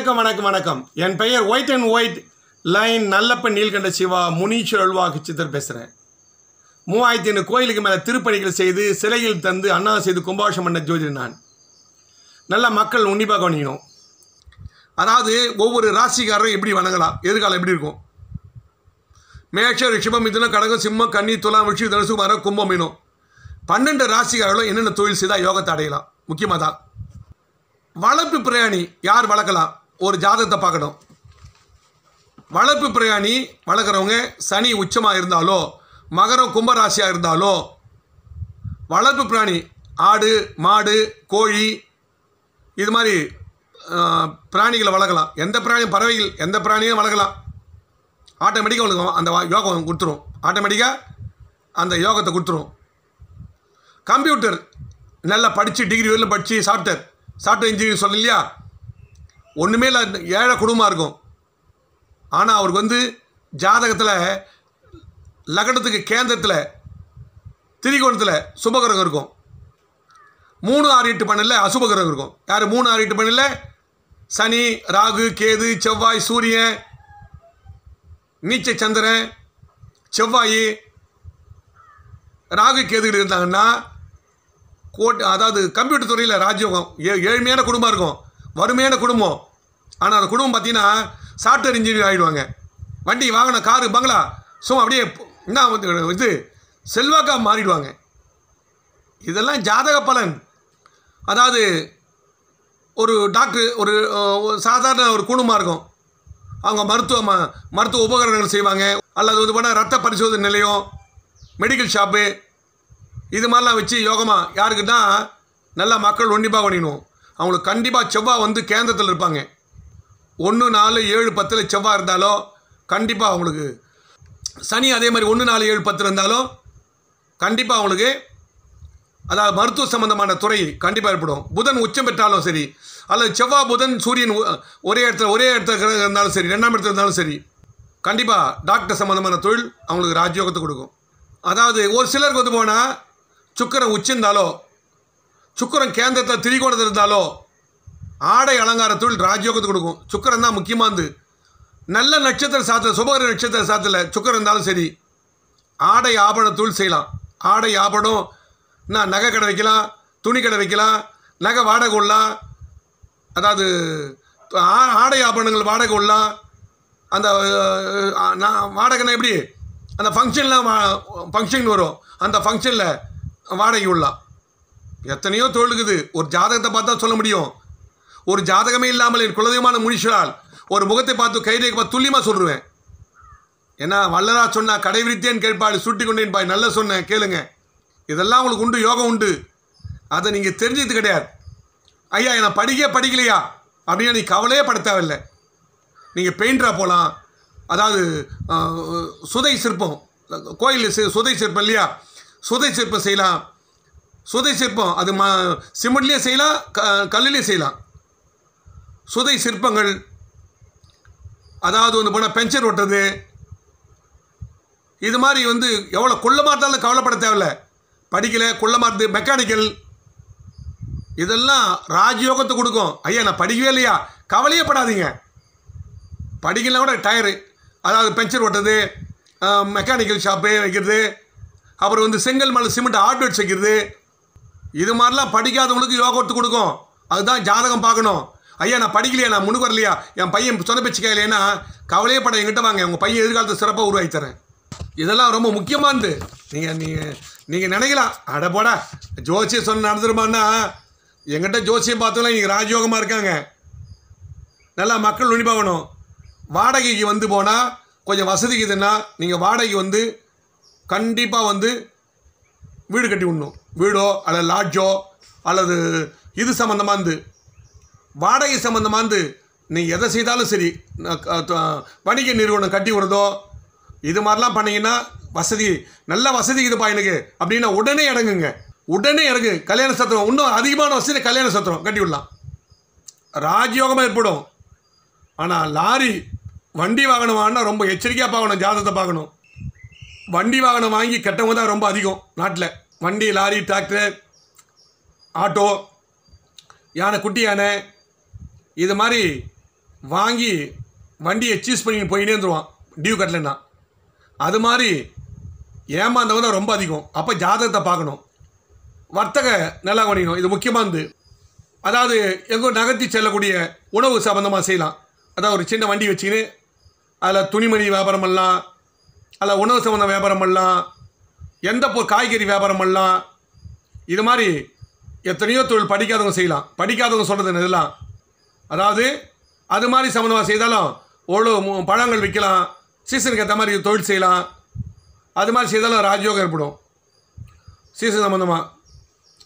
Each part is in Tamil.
வணக்கம் வணக்கம் வணக்கம் என் பெயர் white and white line Nallappan Neelkanta Siva Muneeswar அல்வாக்கு சித்தர் பேசுகிறேன் மூவாயிரத்தி ஐநூறு கோயிலுக்கு மேலே திருப்பணிகள் செய்து சிலையில் தந்து அண்ணா செய்து கும்பாஷம் பண்ண ஜோதிடர் நான் நல்லா மக்கள் உன்னிப்பாக கவனிக்கணும் அதாவது ஒவ்வொரு ராசிக்காரரும் எப்படி வணங்கலாம் எதிர்காலம் எப்படி இருக்கும் மேஷ ரிஷபம் மிதுனம் கடகம் சிம்மம் கன்னி துலாம் விஷு தனுசு வர கும்பம் மீனும் பன்னெண்டு ராசிக்காரர்களும் என்னென்ன தொழில் செய்தால் யோகத்தை அடையலாம் முக்கியமாக தான் வளர்ப்பு பிரயாணி யார் வளர்க்கலாம் ஒரு ஜாதகத்தை பார்க்கணும் வளர்ப்பு பிரயாணி வளர்க்குறவங்க சனி உச்சமாக இருந்தாலோ மகரம் கும்பராசியாக இருந்தாலோ வளர்ப்பு பிராணி ஆடு மாடு கோழி இது மாதிரி பிராணிகளை வளர்க்கலாம் எந்த பிராணி பறவைகள் எந்த பிராணியும் வளர்க்கலாம் ஆட்டோமேட்டிக்காக உங்களுக்கு அந்த யோகம் கொடுத்துரும் ஆட்டோமேட்டிக்காக அந்த யோகத்தை கொடுத்துரும் கம்ப்யூட்டர் நல்லா படித்து டிகிரி வரையிலும் படித்து சாஃப்ட்வேர் சாஃப்ட்வேர் இன்ஜினியரிங் சொல்லலையா ஒன்றுமே இல்லை ஏழை குடும்பமாக இருக்கும் ஆனால் அவருக்கு வந்து ஜாதகத்தில் லக்னத்துக்கு கேந்திரத்தில் திரிகோணத்தில் சுபகிரகம் இருக்கும் மூணு ஆறு எட்டு பண்ணில் அசுபகிரகம் இருக்கும் யார் மூணு ஆறு எட்டு பண்ணில் சனி ராகு கேது செவ்வாய் சூரியன் நீச்ச சந்திரன் செவ்வாய் ராகு கேதுகள் இருந்தாங்கன்னா கோட் அதாவது கம்ப்யூட்டர் துறையில் ராஜ்யோகம் ஏ ஏழ்மையான குடும்பம் இருக்கும் வறுமையான குடும்பம் ஆனால் அந்த குடும்பம் பார்த்தீங்கன்னா சாஃப்ட்வேர் இன்ஜினியர் ஆகிடுவாங்க வண்டி வாகனம் காரு பங்களா ஸோ அப்படியே என்ன இது செல்வாக்காக மாறிடுவாங்க இதெல்லாம் ஜாதக பலன் அதாவது ஒரு டாக்டர் ஒரு சாதாரண ஒரு குடும்பமாக இருக்கும் அவங்க மருத்துவ மருத்துவ உபகரணங்கள் செய்வாங்க அல்லது இது பண்ண ரத்த பரிசோதனை நிலையம் மெடிக்கல் ஷாப்பு இது மாதிரிலாம் வச்சு யோகமாக யாருக்குன்னா நல்லா மக்கள் உன்னிப்பாக பண்ணிடுவோம் அவங்களுக்கு கண்டிப்பாக செவ்வாய் வந்து கேந்திரத்தில் இருப்பாங்க ஒன்று நாலு ஏழு பத்தில் செவ்வாய் இருந்தாலோ கண்டிப்பாக அவங்களுக்கு சனி அதே மாதிரி ஒன்று நாலு ஏழு பத்து இருந்தாலும் கண்டிப்பாக அவங்களுக்கு அதாவது மருத்துவ சம்மந்தமான துறை கண்டிப்பாக ஏற்படும் புதன் உச்சம் பெற்றாலும் சரி அல்லது செவ்வாய் புதன் சூரியன் ஒரே இடத்துல ஒரே இடத்துல இருந்தாலும் சரி ரெண்டாம் இடத்துல இருந்தாலும் சரி கண்டிப்பாக டாக்டர் சம்மந்தமான தொழில் அவங்களுக்கு ராஜயோகத்தை கொடுக்கும் அதாவது ஒரு சிலருக்கு வந்து போனால் சுக்கரை உச்சிருந்தாலோ சுக்கரன் கேந்திரத்தில் திரிகோணத்தில் இருந்தாலோ ஆடை அலங்கார ராஜயோகத்தை கொடுக்கும் சுக்கரன் தான் முக்கியமானது நல்ல நட்சத்திர சாத்தில் சுபகர நட்சத்திர சாத்தில் சுக்கரம் இருந்தாலும் சரி ஆடை ஆபண தொழில் செய்யலாம் ஆடை ஆபணம் நான் நகை கடை வைக்கலாம் துணி கடை வைக்கலாம் நகை வாடகை விடலாம் அதாவது ஆடை ஆபரணங்கள் வாடகை விடலாம் அந்த நான் வாடகைனா எப்படி அந்த ஃபங்க்ஷன்லாம் ஃபங்க்ஷன் வரும் அந்த ஃபங்க்ஷனில் வாடகை விடலாம் எத்தனையோ தொழுகுது ஒரு ஜாதகத்தை பார்த்தா சொல்ல முடியும் ஒரு ஜாதகமே இல்லாமல் என் குலதெய்வமான முனிஷரால் ஒரு முகத்தை பார்த்து கைரேகை பார்த்து துல்லியமாக சொல்லுவேன் ஏன்னா வல்லரா கடை கடைவிரித்தேன் கேட்பாள் சுட்டி கொண்டேன் பாய் நல்லா சொன்னேன் கேளுங்க இதெல்லாம் உங்களுக்கு உண்டு யோகம் உண்டு அதை நீங்கள் தெரிஞ்சது கிடையாது ஐயா என்னை படிக்க படிக்கலையா அப்படின்னு நீ கவலையே படுத்தவில்லை நீங்கள் பெயிண்டராக போகலாம் அதாவது சுதை சிற்பம் கோயில் சுதை சிற்பம் இல்லையா சுதை சிற்பம் செய்யலாம் சுதை சிற்பம் அது ம சிமெண்ட்லேயே செய்யலாம் க கல்லுலேயே செய்யலாம் சுதை சிற்பங்கள் அதாவது வந்து போனால் பெஞ்சர் ஓட்டுறது இது மாதிரி வந்து எவ்வளோ கொள்ளமாக இருந்தாலும் கவலைப்பட தேவையில்ல படிக்கலை கொள்ளமாக இருந்து மெக்கானிக்கல் இதெல்லாம் ராஜயோகத்தை கொடுக்கும் ஐயா நான் படிக்கவே இல்லையா கவலையே படாதீங்க படிக்கலாம் கூட டயரு அதாவது பெஞ்சர் ஓட்டுறது மெக்கானிக்கல் ஷாப்பு வைக்கிறது அப்புறம் வந்து செங்கல் மலை சிமெண்ட் ஹார்ட்வேர்ஸ் வைக்கிறது இது மாதிரிலாம் படிக்காதவங்களுக்கு யோகா கொடுத்து கொடுக்கும் அதுதான் ஜாதகம் பார்க்கணும் ஐயா நான் படிக்கலையா நான் முன்னு வரலையா என் பையன் சொன்ன பேச்சு கையிலேன்னா கவலையே படம் என்கிட்ட வாங்க உங்கள் பையன் எதிர்காலத்தை சிறப்பாக உருவாக்கி தரேன் இதெல்லாம் ரொம்ப முக்கியமானது நீங்கள் நீங்கள் நீங்கள் நினைக்கலாம் அட போடா ஜோசியம் சொன்ன நடந்துருமான்னா எங்கிட்ட ஜோசியம் பார்த்தோம்னா நீங்கள் ராஜயோகமாக இருக்காங்க நல்லா மக்கள் நுனிப்பாகணும் வாடகைக்கு வந்து போனால் கொஞ்சம் வசதிக்குதுன்னா இதுன்னா நீங்கள் வாடகைக்கு வந்து கண்டிப்பாக வந்து வீடு கட்டி விடணும் வீடோ அல்லது லாட்ஜோ அல்லது இது சம்மந்தமானது வாடகை சம்மந்தமானது நீ எதை செய்தாலும் சரி வணிக நிறுவனம் கட்டி விடுறதோ இது மாதிரிலாம் பண்ணிங்கன்னா வசதி நல்ல வசதி இதுப்பா எனக்கு அப்படின்னா உடனே இறங்குங்க உடனே இறங்கு கல்யாண சத்திரம் இன்னும் அதிகமான வசதி கல்யாண சத்திரம் கட்டி விடலாம் ராஜயோகமாக ஏற்படும் ஆனால் லாரி வண்டி வாகனம் வாங்கினா ரொம்ப எச்சரிக்கையாக பார்க்கணும் ஜாதகத்தை பார்க்கணும் வண்டி வாகனம் வாங்கி கட்டவங்க தான் ரொம்ப அதிகம் நாட்டில் வண்டி லாரி டிராக்டர் ஆட்டோ யானை குட்டி யானை இது மாதிரி வாங்கி வண்டியை சீஸ் பண்ணிட்டு போயினே இருந்துருவான் டியூ கட்டலைன்னா அது மாதிரி ஏமாந்தவங்க தான் ரொம்ப அதிகம் அப்போ ஜாதகத்தை பார்க்கணும் வர்த்தக நல்லா பண்ணிக்கணும் இது முக்கியமானது அதாவது எங்கோ நகர்த்தி செல்லக்கூடிய உணவு சம்மந்தமாக செய்யலாம் அதாவது ஒரு சின்ன வண்டி வச்சுக்கின்னு அதில் துணிமணி வியாபாரம் பண்ணலாம் அல்ல உணவு சம்மந்த வியாபாரம் பண்ணலாம் எந்த பொ காய்கறி வியாபாரம் பண்ணலாம் இது மாதிரி எத்தனையோ தொழில் படிக்காதவங்க செய்யலாம் படிக்காதவங்க சொல்கிறது இதெல்லாம் அதாவது அது மாதிரி சம்மந்தமாக செய்தாலும் ஒழு பழங்கள் விற்கலாம் சீசனுக்கு ஏற்ற மாதிரி தொழில் செய்யலாம் அது மாதிரி செய்தாலும் ராஜயோகம் ஏற்படும் சீசன் சம்மந்தமாக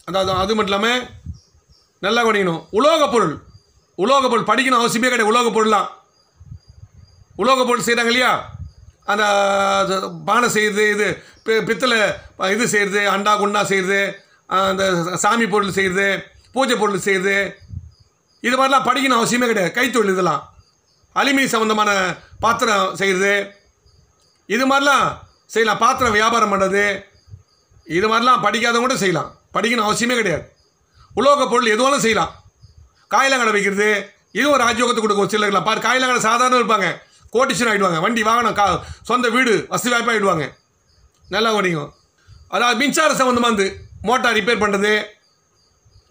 அதாவது அது மட்டும் இல்லாமல் நல்லா கவனிக்கணும் உலோக பொருள் உலோக பொருள் படிக்கணும் அவசியமே கிடையாது உலோக பொருள்லாம் உலோக பொருள் செய்கிறாங்க இல்லையா அந்த பானை செய்கிறது இது பித்தளை இது செய்கிறது அண்டா குண்டா செய்கிறது அந்த சாமி பொருள் செய்கிறது பூஜை பொருள் செய்கிறது இது மாதிரிலாம் படிக்கணும் அவசியமே கிடையாது கைத்தொழில் இதெல்லாம் அலுமினி சம்மந்தமான பாத்திரம் செய்கிறது இது மாதிரிலாம் செய்யலாம் பாத்திரம் வியாபாரம் பண்ணுறது இது மாதிரிலாம் படிக்காதவங்க கூட செய்யலாம் படிக்கணும் அவசியமே கிடையாது உலோக பொருள் எதுவாலும் செய்யலாம் காயிலங்கடை வைக்கிறது இதுவும் ராஜயோகத்தை கொடுக்கும் சிலர்களாம் பார் காயிலங்கடை சாதாரணம் இருப்பாங்க கோட்டிஷன் ஆகிடுவாங்க வண்டி வாகனம் கா சொந்த வீடு வசதி வாய்ப்பாகிடுவாங்க ஆகிடுவாங்க நல்லா கவனிங்க அதாவது மின்சார சம்மந்தமாக இருந்து மோட்டார் ரிப்பேர் பண்ணுறது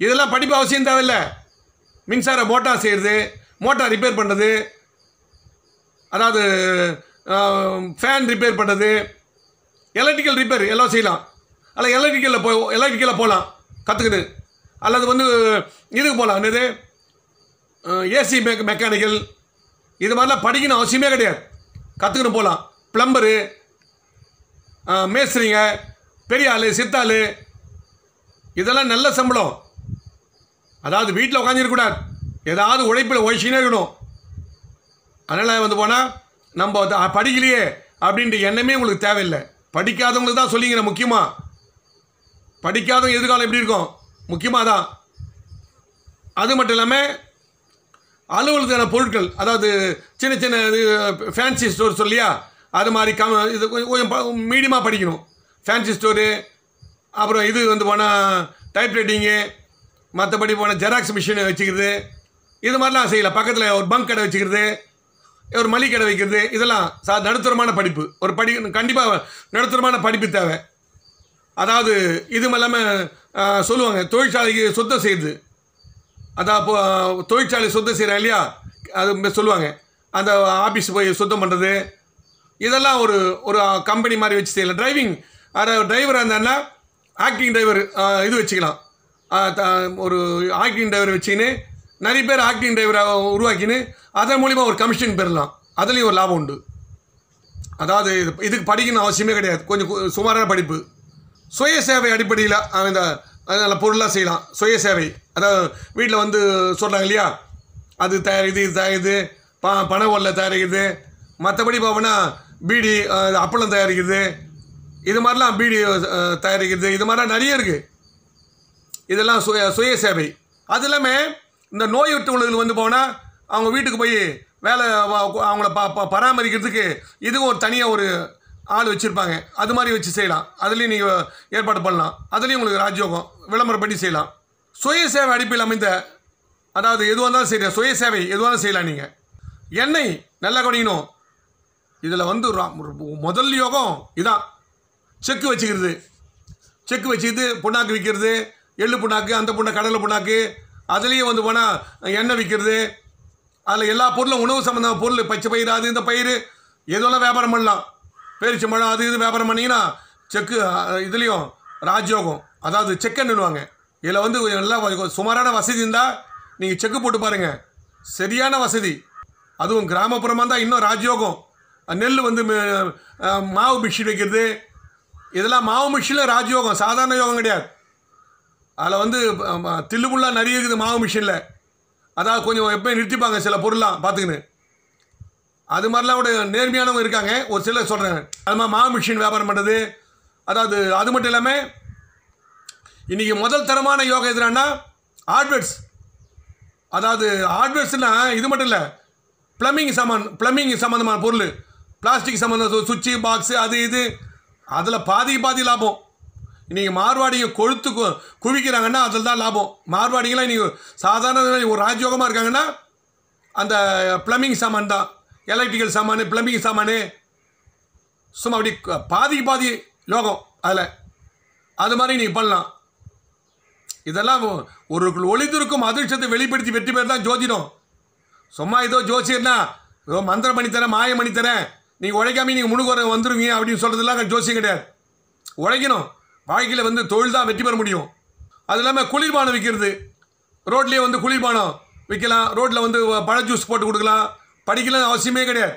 இதெல்லாம் படிப்பு அவசியம் தேவையில்லை மின்சார மோட்டார் செய்கிறது மோட்டார் ரிப்பேர் பண்ணுறது அதாவது ஃபேன் ரிப்பேர் பண்ணுறது எலக்ட்ரிக்கல் ரிப்பேர் எல்லாம் செய்யலாம் அல்ல எலக்ட்ரிக்கலில் போ எலக்ட்ரிக்கலில் போகலாம் கற்றுக்குது அல்லது வந்து இதுக்கு போகலாம் என்னது ஏசி மெக் மெக்கானிக்கல் இது மாதிரிலாம் படிக்கணும் அவசியமே கிடையாது கற்றுக்கணும் போகலாம் பிளம்பரு மேஸ்திரிங்க பெரிய ஆள் சித்தாள் இதெல்லாம் நல்ல சம்பளம் அதாவது வீட்டில் உட்காந்துருக்கக்கூடாது ஏதாவது உழைப்பில் உழைச்சினே இருக்கணும் அதனால் வந்து போனால் நம்ம படிக்கலையே அப்படின்ற எண்ணமே உங்களுக்கு தேவையில்லை படிக்காதவங்களுக்கு தான் சொல்லிங்கிற முக்கியமாக படிக்காதவங்க எதிர்காலம் எப்படி இருக்கும் முக்கியமாக தான் அது மட்டும் இல்லாமல் அலுவலகத்தான பொருட்கள் அதாவது சின்ன சின்ன இது ஃபேன்சி ஸ்டோர் சொல்லியா அது மாதிரி கம் இது கொஞ்சம் மீடியமாக படிக்கணும் ஃபேன்சி ஸ்டோரு அப்புறம் இது வந்து போனால் டைப்ரைட்டிங்கு மற்றபடி போனால் ஜெராக்ஸ் மிஷினை வச்சுக்கிறது இது மாதிரிலாம் செய்யலாம் பக்கத்தில் ஒரு பங்க் கடை வச்சுக்கிறது ஒரு மளிகை கடை வைக்கிறது இதெல்லாம் சா நடுத்தரமான படிப்பு ஒரு படி கண்டிப்பாக நடுத்தரமான படிப்பு தேவை அதாவது இது இல்லாமல் சொல்லுவாங்க தொழிற்சாலைக்கு சுத்தம் செய்யுது அதான் இப்போ தொழிற்சாலை சுத்தம் செய்கிறா இல்லையா அது சொல்லுவாங்க அந்த ஆஃபீஸ் போய் சுத்தம் பண்ணுறது இதெல்லாம் ஒரு ஒரு கம்பெனி மாதிரி வச்சு செய்யலாம் டிரைவிங் அதை டிரைவராக இருந்தால் ஆக்டிங் டிரைவர் இது வச்சுக்கலாம் ஒரு ஆக்டிங் டிரைவர் வச்சுக்கின்னு நிறைய பேர் ஆக்டிங் டிரைவராக உருவாக்கின்னு அதன் மூலிமா ஒரு கமிஷன் பெறலாம் அதுலேயும் ஒரு லாபம் உண்டு அதாவது இதுக்கு படிக்கணும் அவசியமே கிடையாது கொஞ்சம் சுமாரான படிப்பு சுய சேவை அடிப்படையில் அந்த பொருளாக செய்யலாம் சுய சேவை அதாவது வீட்டில் வந்து சொல்கிறாங்க இல்லையா அது தயாரிக்குது இது தயாரிக்குது ப பனை ஒல்லை தயாரிக்குது மற்றபடி பார்ப்போம்னா பீடி அப்பளம் தயாரிக்குது இது மாதிரிலாம் பீடி தயாரிக்கிறது இது மாதிரிலாம் நிறைய இருக்குது இதெல்லாம் சுய சுய சேவை அது இல்லாமல் இந்த நோய் விட்டு வந்து போனால் அவங்க வீட்டுக்கு போய் வேலை அவங்கள ப பராமரிக்கிறதுக்கு இதுவும் ஒரு தனியாக ஒரு ஆள் வச்சுருப்பாங்க அது மாதிரி வச்சு செய்யலாம் அதுலேயும் நீங்கள் ஏற்பாடு பண்ணலாம் அதுலேயும் உங்களுக்கு ராஜ்யோகம் விளம்பரம் பண்ணி செய்யலாம் சுய சேவை அடிப்பில் அமைந்த அதாவது எதுவாக இருந்தாலும் சரி சுய சேவை எதுவாக செய்யலாம் நீங்கள் எண்ணெய் நல்லா குடிக்கணும் இதில் வந்து முதல் யோகம் இதான் செக்கு வச்சுக்கிறது செக்கு வச்சுக்கிட்டு புண்ணாக்கு விற்கிறது எள்ளு புண்ணாக்கு அந்த புண்ணா கடலை புண்ணாக்கு அதுலேயும் வந்து போனால் எண்ணெய் விற்கிறது அதில் எல்லா பொருளும் உணவு சம்மந்தமான பொருள் பச்சை பயிர் அது இந்த பயிர் எதுவெல்லாம் வியாபாரம் பண்ணலாம் பேரிச்சம்பழம் அது இது வியாபாரம் பண்ணிங்கன்னா செக்கு இதுலேயும் ராஜயோகம் அதாவது செக்கன்னுவாங்க இதில் வந்து நல்லா சுமாரான வசதி இருந்தால் நீங்கள் செக்கு போட்டு பாருங்கள் சரியான வசதி அதுவும் கிராமப்புறமாக தான் இன்னும் ராஜயோகம் நெல் வந்து மாவு மிஷின் வைக்கிறது இதெல்லாம் மாவு மிஷினில் ராஜயோகம் சாதாரண யோகம் கிடையாது அதில் வந்து தில்லுபுள்ளாக நிறைய இருக்குது மாவு மிஷினில் அதாவது கொஞ்சம் எப்போயும் நிறுத்திப்பாங்க சில பொருள்லாம் பார்த்துக்கின்னு அது மாதிரிலாம் கூட நேர்மையானவங்க இருக்காங்க ஒரு சிலர் சொல்கிறேன் அது மாதிரி மாவு மிஷின் வியாபாரம் பண்ணுறது அதாவது அது மட்டும் இல்லாமல் இன்றைக்கி முதல் தரமான யோகா எதுனா ஹார்ட்வேர்ஸ் அதாவது ஹார்ட்வேர்ஸ்னால் இது மட்டும் இல்லை ப்ளம்பிங் சாமான் ப்ளம்பிங் சம்மந்தமான பொருள் பிளாஸ்டிக் சம்மந்த சுவிட்சு பாக்ஸு அது இது அதில் பாதி பாதி லாபம் இன்றைக்கி மார்வாடியை கொழுத்து குவிக்கிறாங்கன்னா அதில் தான் லாபம் மார்வாடிகளாம் இன்றைக்கி சாதாரண ஒரு ராஜயோகமாக இருக்காங்கன்னா அந்த ப்ளம்பிங் சாமான் தான் எலக்ட்ரிக்கல் சாமான் ப்ளம்பிங் சாமான் சும்மா அப்படி பாதிக்கு பாதி லோகம் அதில் அது மாதிரி நீங்கள் பண்ணலாம் இதெல்லாம் ஒரு ஒளிந்திருக்கும் அதிர்ஷ்டத்தை வெளிப்படுத்தி வெற்றி பேர் தான் ஜோதிடம் சும்மா ஏதோ ஜோசியர்னா ஏதோ மந்திரம் பண்ணித்தரேன் மாயம் பண்ணித்தரேன் நீங்கள் உழைக்காம நீங்கள் முழுகுற வந்துருவீங்க அப்படின்னு சொல்கிறதுலாம் ஜோசியம் கிடையாது உழைக்கணும் வாழ்க்கையில் வந்து தொழில் தான் வெற்றி பெற முடியும் அது இல்லாமல் குளிர்பானம் விற்கிறது ரோட்லேயே வந்து குளிர்பானம் விற்கலாம் ரோட்டில் வந்து பழ ஜூஸ் போட்டு கொடுக்கலாம் படிக்கலாம் அவசியமே கிடையாது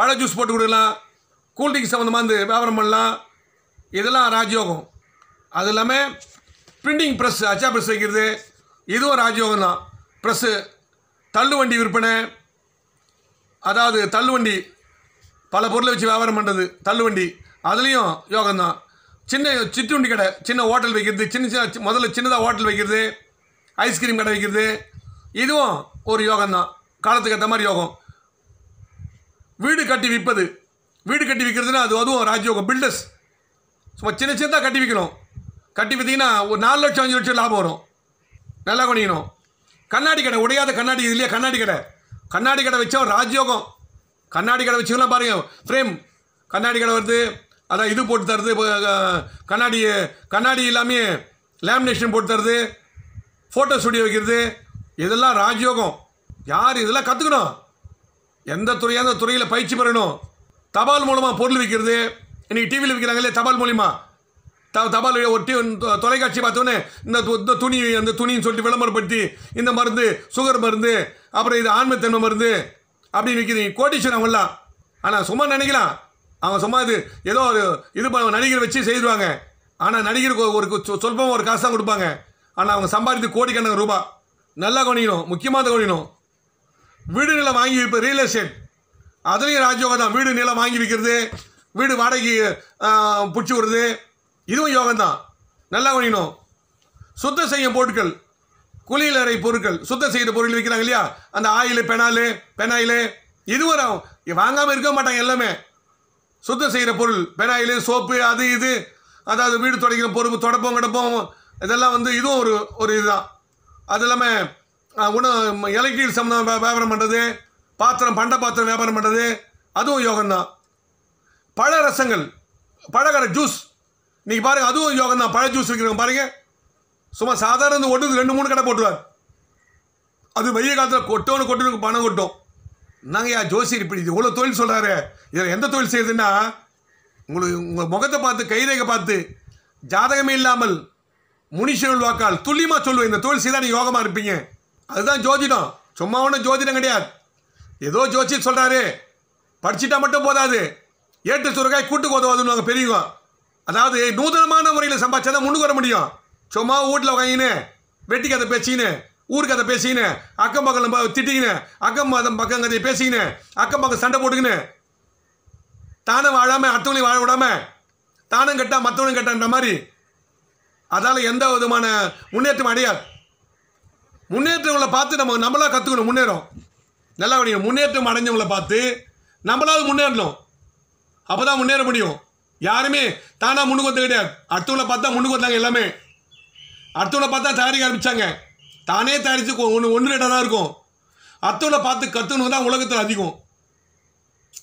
பழ ஜூஸ் போட்டு கொடுக்கலாம் கூல்ட்ரிங்க் சம்மந்தமாக வந்து வியாபாரம் பண்ணலாம் இதெல்லாம் ராஜயோகம் அது இல்லாமல் பிரிண்டிங் ப்ரெஸ் அச்சா ப்ரெஸ் வைக்கிறது இதுவும் ராஜயோகம் தான் ப்ரெஸ்ஸு தள்ளுவண்டி விற்பனை அதாவது தள்ளுவண்டி பல பொருளை வச்சு வியாபாரம் பண்ணுறது தள்ளுவண்டி அதுலேயும் யோகம் தான் சின்ன சிற்றுண்டி கடை சின்ன ஹோட்டல் வைக்கிறது சின்ன சின்ன முதல்ல சின்னதாக ஹோட்டல் வைக்கிறது ஐஸ்கிரீம் கடை வைக்கிறது இதுவும் ஒரு யோகம் தான் காலத்துக்கு ஏற்ற மாதிரி யோகம் வீடு கட்டி விற்பது வீடு கட்டி விற்கிறதுனா அது அதுவும் ராஜயோகம் பில்டர்ஸ் சும்மா சின்ன சின்னதாக கட்டி விற்கணும் தட்டி பார்த்தீங்கன்னா ஒரு நாலு லட்சம் அஞ்சு லட்சம் லாபம் வரும் நல்லா கொண்டிக்கணும் கண்ணாடி கடை உடையாத கண்ணாடி இல்லையா கண்ணாடி கடை கண்ணாடி கடை வச்சா ராஜயோகம் கண்ணாடி கடை வச்சுக்கலாம் பாருங்கள் ஃப்ரேம் கண்ணாடி கடை வருது அதான் இது போட்டு தருது கண்ணாடி கண்ணாடி எல்லாமே லேமினேஷன் போட்டு தருது ஃபோட்டோ ஸ்டுடியோ வைக்கிறது இதெல்லாம் ராஜயோகம் யார் இதெல்லாம் கற்றுக்கணும் எந்த துறையாக அந்த துறையில் பயிற்சி பெறணும் தபால் மூலமாக பொருள் விற்கிறது இன்றைக்கி டிவியில் இல்லையா தபால் மூலிமா த தபால் ஒட்டி தொலைக்காட்சி பார்த்தோன்னே இந்த துணி அந்த துணின்னு சொல்லிட்டு விளம்பரப்படுத்தி இந்த மருந்து சுகர் மருந்து அப்புறம் இது ஆன்மத்தன்மை மருந்து அப்படின்னு விற்கிறீங்க கோட்டீஸ்வரன் அவங்களாம் ஆனால் சும்மா நினைக்கலாம் அவன் சும்மா இது ஏதோ ஒரு இது நடிகர் வச்சு செய்துவாங்க ஆனால் நடிகருக்கு ஒரு சொல்பமாக ஒரு காசு தான் கொடுப்பாங்க ஆனால் அவங்க சம்பாதித்து கோடிக்கணக்கான ரூபா நல்லா கவனிக்கணும் முக்கியமாக கவனிக்கணும் வீடு நிலம் வாங்கி விற்பது ரியல் எஸ்டேட் அதுலேயும் ராஜயோகம் தான் வீடு நிலம் வாங்கி விற்கிறது வீடு வாடகைக்கு பிடிச்சி விடுறது இதுவும் யோகம் தான் நல்லா கவனிக்கணும் சுத்தம் செய்யும் பொருட்கள் குளியலறை பொருட்கள் சுத்தம் செய்த பொருட்கள் விற்கிறாங்க இல்லையா அந்த ஆயில் பெனாலு பெனாயிலு இதுவரை வாங்காமல் இருக்க மாட்டாங்க எல்லாமே சுத்தம் செய்கிற பொருள் பெனாயிலு சோப்பு அது இது அதாவது வீடு துடைக்கிற பொருள் தொடப்பம் கிடப்போம் இதெல்லாம் வந்து இதுவும் ஒரு ஒரு இதுதான் அது இல்லாமல் உணவு இலக்கீடு சம்மந்தம் வியாபாரம் பண்ணுறது பாத்திரம் பண்ட பாத்திரம் வியாபாரம் பண்ணுறது அதுவும் யோகம் தான் பழ ரசங்கள் பழகர ஜூஸ் இன்னைக்கு பாருங்கள் அதுவும் யோகம் தான் பழ ஜூஸ் விற்கிறவங்க பாருங்கள் சும்மா சாதாரண ஒட்டு ரெண்டு மூணு கடை போட்டுருவார் அது வெய்ய காலத்தில் கொட்டோன்னு கொட்டுனுக்கு பணம் கொட்டும் நாங்கள் யா ஜோசியர் இப்படி இது இவ்வளோ தொழில் சொல்கிறாரு இதில் எந்த தொழில் செய்யுதுன்னா உங்களுக்கு உங்கள் முகத்தை பார்த்து கைரேகை பார்த்து ஜாதகமே இல்லாமல் முனிஷல் வாக்கால் துல்லியமாக சொல்லுவேன் இந்த தொழில் செய்தால் நீங்கள் யோகமாக இருப்பீங்க அதுதான் ஜோதிடம் சும்மா ஒன்றும் ஜோதிடம் கிடையாது ஏதோ ஜோசியர் சொல்கிறாரு படிச்சுட்டா மட்டும் போதாது ஏட்டு சுரக்காய் கூட்டுக்கு உதவாதுன்னு பெரியவங்க அதாவது நூதனமான முறையில் சம்பாதிச்சா தான் முன்னுக்கு வர முடியும் சும்மா வீட்டில் வாங்கின்னு வெட்டி கதை ஊருக்கு கதை பேசிக்கின்னு அக்கம் பக்கம் திட்டிக்கின்னு அக்கம் மதம் பக்கம் கதையை பேசிக்கின்னு அக்கம் பக்கம் சண்டை போட்டுக்கின்னு தானே வாழாமல் அடுத்தவங்களையும் வாழ விடாமல் தானும் கெட்டால் மற்றவனும் கெட்டான்ற மாதிரி அதால் எந்த விதமான முன்னேற்றம் அடையாது முன்னேற்றங்களை பார்த்து நம்ம நம்மளாக கற்றுக்கணும் முன்னேறும் நல்லா கவனிக்கணும் முன்னேற்றம் அடைஞ்சவங்களை பார்த்து நம்மளாவது முன்னேறணும் அப்போ தான் முன்னேற முடியும் யாருமே தானாக முன்னுக்கு வந்து கிடையாது அடுத்தவங்களை பார்த்தா முன்னுக்கு வந்தாங்க எல்லாமே அடுத்தவங்களை பார்த்தா தயாரிக்க ஆரம்பித்தாங்க தானே தயாரித்து ஒன்று ஒன்று ரெண்டாக தான் இருக்கும் அடுத்தவங்கள பார்த்து கற்றுக்கணும் தான் உலகத்தில் அதிகம்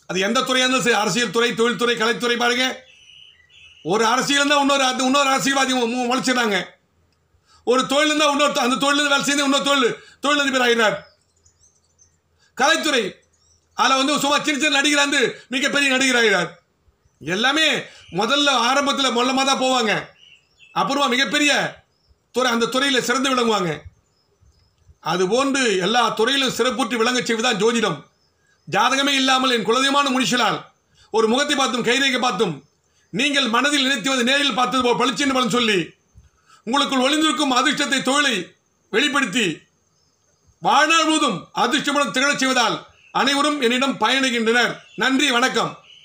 அது எந்த துறையாக இருந்தாலும் சரி அரசியல் துறை தொழில்துறை கலைத்துறை பாருங்கள் ஒரு அரசியல் இருந்தால் இன்னொரு அது இன்னொரு அரசியல்வாதி முளைச்சிடுறாங்க ஒரு தொழில் இருந்தால் இன்னொரு அந்த தொழில் வேலை செய்து இன்னொரு தொழில் அதிபர் ஆகிறார் கலைத்துறை அதில் வந்து சும்மா சின்ன சின்ன நடிகராந்து மிகப்பெரிய நடிகர் ஆகிறார் எல்லாமே முதல்ல ஆரம்பத்தில் மொல்லமாக தான் போவாங்க அப்புறமா மிகப்பெரிய துறை அந்த துறையில் சிறந்து விளங்குவாங்க அதுபோன்று எல்லா துறையிலும் சிறப்புற்று விளங்க செய்வதுதான் ஜோதிடம் ஜாதகமே இல்லாமல் என் குலதெய்வமான முனிஷலால் ஒரு முகத்தை பார்த்தும் கைரேகை பார்த்தும் நீங்கள் மனதில் நினைத்து வந்து நேரில் பார்த்தது போல் பளிச்சென்று பலன் சொல்லி உங்களுக்குள் ஒளிந்திருக்கும் அதிர்ஷ்டத்தை தொழிலை வெளிப்படுத்தி வாழ்நாள் முழுவதும் அதிர்ஷ்டமுடன் திகழச் செய்வதால் அனைவரும் என்னிடம் பயணிக்கின்றனர் நன்றி வணக்கம்